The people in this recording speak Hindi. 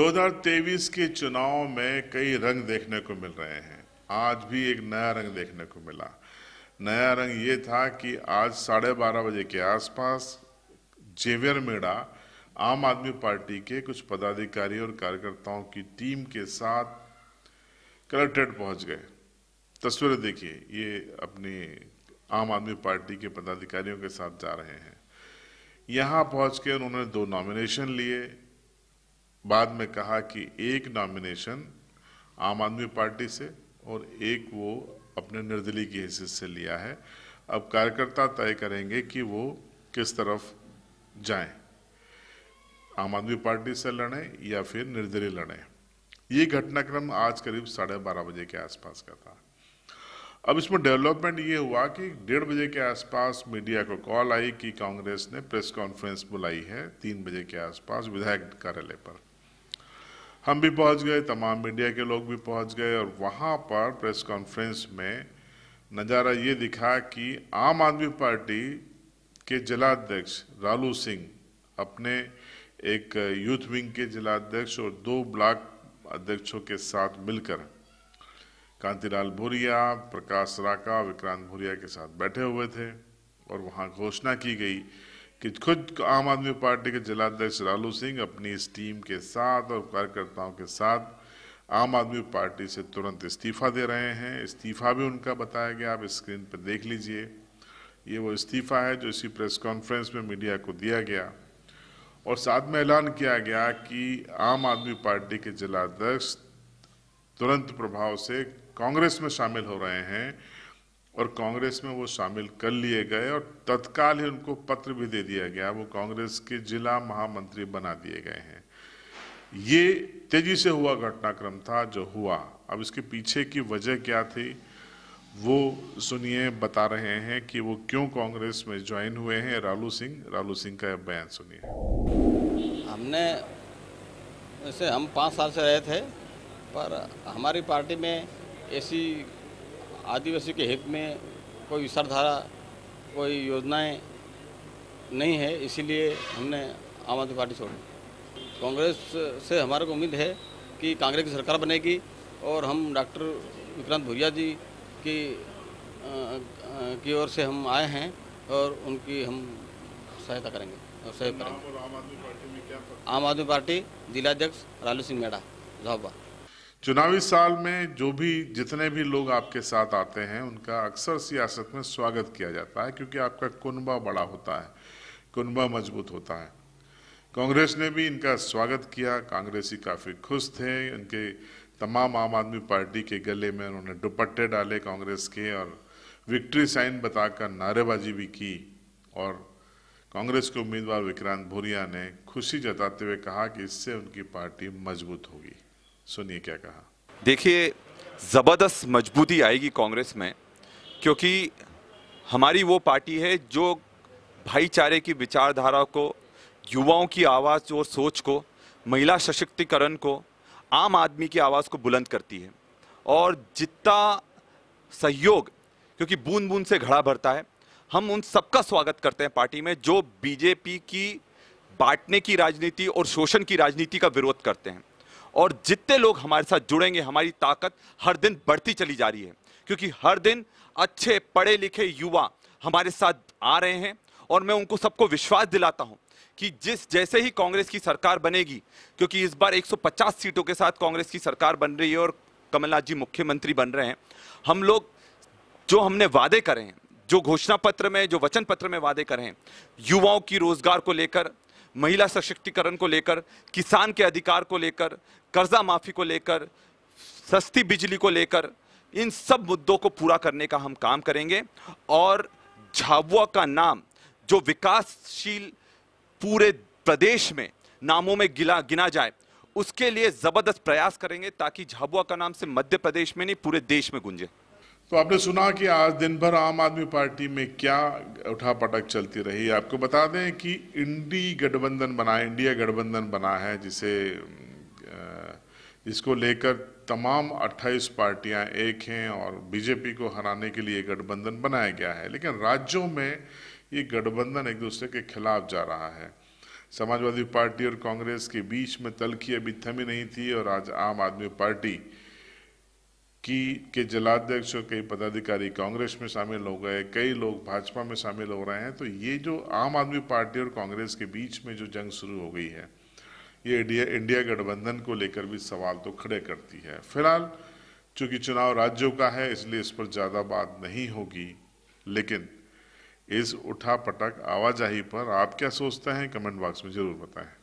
2023 के चुनाव में कई रंग देखने को मिल रहे हैं आज भी एक नया रंग देखने को मिला नया रंग ये था कि आज साढ़े बारह बजे के आसपास जेवियर मेड़ा आम आदमी पार्टी के कुछ पदाधिकारी और कार्यकर्ताओं की टीम के साथ कलेक्ट्रेट पहुंच गए तस्वीरें देखिए ये अपनी आम आदमी पार्टी के पदाधिकारियों के साथ जा रहे हैं यहाँ पहुँच के उन्होंने दो नॉमिनेशन लिए बाद में कहा कि एक नॉमिनेशन आम आदमी पार्टी से और एक वो अपने निर्दलीय की हैसियत से लिया है अब कार्यकर्ता तय करेंगे कि वो किस तरफ जाएं आम आदमी पार्टी से लड़ें या फिर निर्दलीय लड़ें ये घटनाक्रम आज करीब साढ़े बारह बजे के आसपास का था अब इसमें डेवलपमेंट ये हुआ कि डेढ़ बजे के आसपास मीडिया को कॉल आई कि कांग्रेस ने प्रेस कॉन्फ्रेंस बुलाई है तीन बजे के आसपास विधायक कार्यालय पर हम भी पहुंच गए तमाम मीडिया के लोग भी पहुंच गए और वहाँ पर प्रेस कॉन्फ्रेंस में नज़ारा ये दिखा कि आम आदमी पार्टी के जिलाध्यक्ष रालू सिंह अपने एक यूथ विंग के जिलाध्यक्ष और दो ब्लॉक अध्यक्षों के साथ मिलकर कांतिलाल भूरिया प्रकाश राका विक्रांत भूरिया के साथ बैठे हुए थे और वहाँ घोषणा की गई कि खुद आम आदमी पार्टी के जिलाध्यक्ष लालू सिंह अपनी इस टीम के साथ और कार्यकर्ताओं के साथ आम आदमी पार्टी से तुरंत इस्तीफ़ा दे रहे हैं इस्तीफ़ा भी उनका बताया गया आप स्क्रीन पर देख लीजिए ये वो इस्तीफ़ा है जो इसी प्रेस कॉन्फ्रेंस में मीडिया को दिया गया और साथ में ऐलान किया गया कि आम आदमी पार्टी के जिलाध्यक्ष तुरंत प्रभाव से कांग्रेस में शामिल हो रहे हैं और कांग्रेस में वो शामिल कर लिए गए और तत्काल ही उनको पत्र भी दे दिया गया वो कांग्रेस के जिला महामंत्री बना दिए गए हैं ये तेजी से हुआ घटनाक्रम था जो हुआ अब इसके पीछे की वजह क्या थी वो सुनिए बता रहे हैं कि वो क्यों कांग्रेस में ज्वाइन हुए हैं रालू सिंह रालू सिंह का बयान सुनिए हमने वैसे हम पाँच साल से रहे थे पर हमारी पार्टी में ऐसी आदिवासी के हित में कोई विचारधारा कोई योजनाएं नहीं है इसीलिए हमने आम आदमी पार्टी छोड़ी कांग्रेस से हमारे को उम्मीद है कि कांग्रेस की सरकार बनेगी और हम डॉक्टर विक्रांत भुरिया जी की की ओर से हम आए हैं और उनकी हम सहायता करेंगे और सहयोग करेंगे आम आदमी पार्टी जिलाध्यक्ष रालू सिंह मेड़ा जहाबाद चुनावी साल में जो भी जितने भी लोग आपके साथ आते हैं उनका अक्सर सियासत में स्वागत किया जाता है क्योंकि आपका कुनबा बड़ा होता है कुनबा मजबूत होता है कांग्रेस ने भी इनका स्वागत किया कांग्रेसी काफ़ी खुश थे उनके तमाम आम आदमी पार्टी के गले में उन्होंने दुपट्टे डाले कांग्रेस के और विक्ट्री साइन बताकर नारेबाजी भी की और कांग्रेस के उम्मीदवार विक्रांत भूरिया ने खुशी जताते हुए कहा कि इससे उनकी पार्टी मजबूत होगी सुनिए क्या कहा देखिए ज़बरदस्त मजबूती आएगी कांग्रेस में क्योंकि हमारी वो पार्टी है जो भाईचारे की विचारधारा को युवाओं की आवाज़ और सोच को महिला सशक्तिकरण को आम आदमी की आवाज़ को बुलंद करती है और जितना सहयोग क्योंकि बूंद बूंद से घड़ा भरता है हम उन सबका स्वागत करते हैं पार्टी में जो बीजेपी की बांटने की राजनीति और शोषण की राजनीति का विरोध करते हैं और जितने लोग हमारे साथ जुड़ेंगे हमारी ताकत हर दिन बढ़ती चली जा रही है क्योंकि हर दिन अच्छे पढ़े लिखे युवा हमारे साथ आ रहे हैं और मैं उनको सबको विश्वास दिलाता हूं कि जिस जैसे ही कांग्रेस की सरकार बनेगी क्योंकि इस बार 150 सीटों के साथ कांग्रेस की सरकार बन रही है और कमलनाथ जी मुख्यमंत्री बन रहे हैं हम लोग जो हमने वादे करें हैं जो घोषणा पत्र में जो वचन पत्र में वादे करें हैं युवाओं की रोजगार को लेकर महिला सशक्तिकरण को लेकर किसान के अधिकार को लेकर कर्जा माफ़ी को लेकर सस्ती बिजली को लेकर इन सब मुद्दों को पूरा करने का हम काम करेंगे और झाबुआ का नाम जो विकासशील पूरे प्रदेश में नामों में गिला गिना जाए उसके लिए ज़बरदस्त प्रयास करेंगे ताकि झाबुआ का नाम से मध्य प्रदेश में नहीं पूरे देश में गुंजे तो आपने सुना कि आज दिन भर आम आदमी पार्टी में क्या उठा पटक चलती रही आपको बता दें कि इंडी गठबंधन बना इंडिया गठबंधन बना है जिसे इसको लेकर तमाम 28 पार्टियां एक हैं और बीजेपी को हराने के लिए गठबंधन बनाया गया है लेकिन राज्यों में ये गठबंधन एक दूसरे के खिलाफ जा रहा है समाजवादी पार्टी और कांग्रेस के बीच में तलखी अभी थमी नहीं थी और आज आम आदमी पार्टी की के जिलाध्यक्ष और कई पदाधिकारी कांग्रेस में शामिल हो गए कई लोग भाजपा में शामिल हो रहे हैं तो ये जो आम आदमी पार्टी और कांग्रेस के बीच में जो जंग शुरू हो गई है ये इंडिया इंडिया गठबंधन को लेकर भी सवाल तो खड़े करती है फिलहाल चूंकि चुनाव राज्यों का है इसलिए इस पर ज़्यादा बात नहीं होगी लेकिन इस उठा पटक आवाजाही पर आप क्या सोचते हैं कमेंट बॉक्स में ज़रूर बताएं